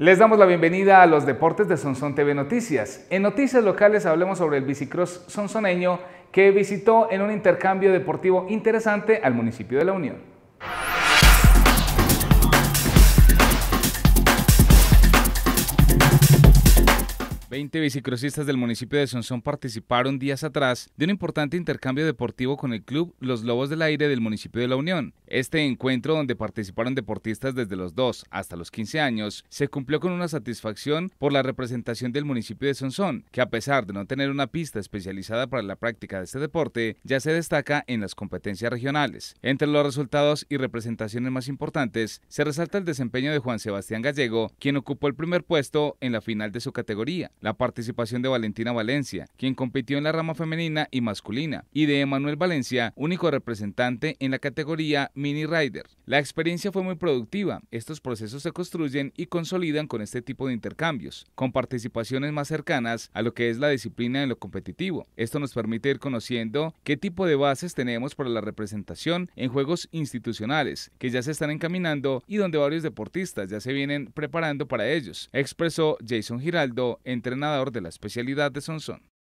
Les damos la bienvenida a los deportes de Sonsón TV Noticias. En noticias locales hablemos sobre el bicicross sonsoneño que visitó en un intercambio deportivo interesante al municipio de La Unión. Veinte bicicrossistas del municipio de Sonsón participaron días atrás de un importante intercambio deportivo con el club Los Lobos del Aire del municipio de La Unión, este encuentro, donde participaron deportistas desde los 2 hasta los 15 años, se cumplió con una satisfacción por la representación del municipio de Sonsón, que a pesar de no tener una pista especializada para la práctica de este deporte, ya se destaca en las competencias regionales. Entre los resultados y representaciones más importantes, se resalta el desempeño de Juan Sebastián Gallego, quien ocupó el primer puesto en la final de su categoría, la participación de Valentina Valencia, quien compitió en la rama femenina y masculina, y de Emanuel Valencia, único representante en la categoría Mini Rider. La experiencia fue muy productiva. Estos procesos se construyen y consolidan con este tipo de intercambios, con participaciones más cercanas a lo que es la disciplina en lo competitivo. Esto nos permite ir conociendo qué tipo de bases tenemos para la representación en juegos institucionales, que ya se están encaminando y donde varios deportistas ya se vienen preparando para ellos, expresó Jason Giraldo, entrenador de la especialidad de Sonson.